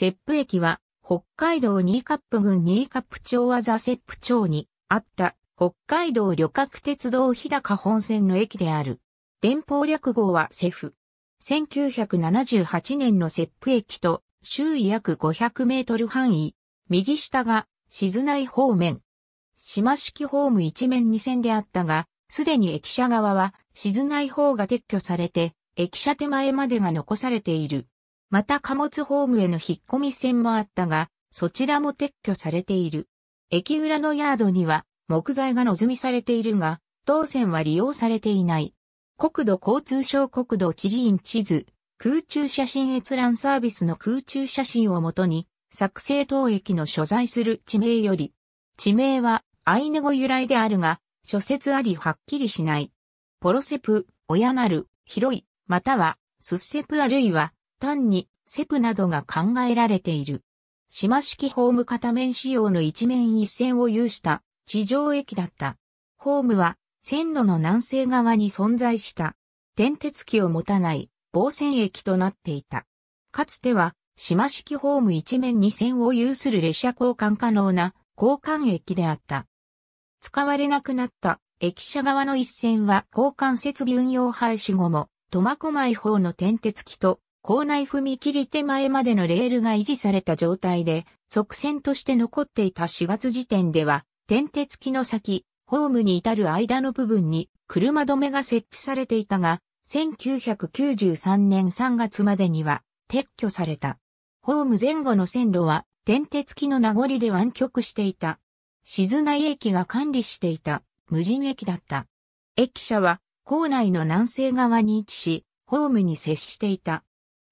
セップ駅は、北海道新カップ郡新カップ町和座ップ町にあった北海道旅客鉄道日高本線の駅である。電報略号はセフ。1978年のセップ駅と周囲約500メートル範囲、右下が静内方面。島式ホーム一面二線であったが、すでに駅舎側は静内方が撤去されて、駅舎手前までが残されている。また貨物ホームへの引っ込み線もあったが、そちらも撤去されている。駅裏のヤードには木材が望みされているが、当線は利用されていない。国土交通省国土地理院地図、空中写真閲覧サービスの空中写真をもとに、作成当駅の所在する地名より、地名はアイヌ語由来であるが、諸説ありはっきりしない。ポロセプ、親なる、広い、または、スッセプあるいは、単にセプなどが考えられている。島式ホーム片面仕様の一面一線を有した地上駅だった。ホームは線路の南西側に存在した電鉄機を持たない防線駅となっていた。かつては島式ホーム一面二線を有する列車交換可能な交換駅であった。使われなくなった駅舎側の一線は交換設備運用廃止後も苫小牧方の転鉄機と校内踏切手前までのレールが維持された状態で、側線として残っていた4月時点では、点鉄機の先、ホームに至る間の部分に車止めが設置されていたが、1993年3月までには撤去された。ホーム前後の線路は点鉄機の名残で湾曲していた。静内駅が管理していた無人駅だった。駅舎は校内の南西側に位置し、ホームに接していた。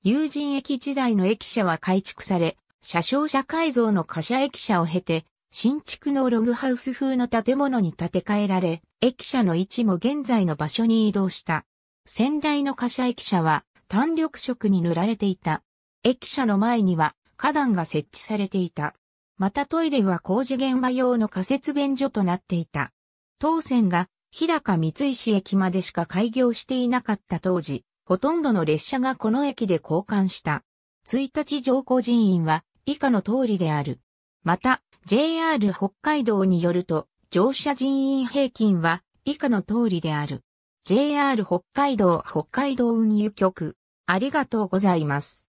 友人駅時代の駅舎は改築され、車掌車改造の貨車駅舎を経て、新築のログハウス風の建物に建て替えられ、駅舎の位置も現在の場所に移動した。先代の貨車駅舎は単緑色に塗られていた。駅舎の前には花壇が設置されていた。またトイレは工事現場用の仮設便所となっていた。当線が日高三石駅までしか開業していなかった当時、ほとんどの列車がこの駅で交換した。1日乗降人員は以下の通りである。また、JR 北海道によると、乗車人員平均は以下の通りである。JR 北海道北海道運輸局、ありがとうございます。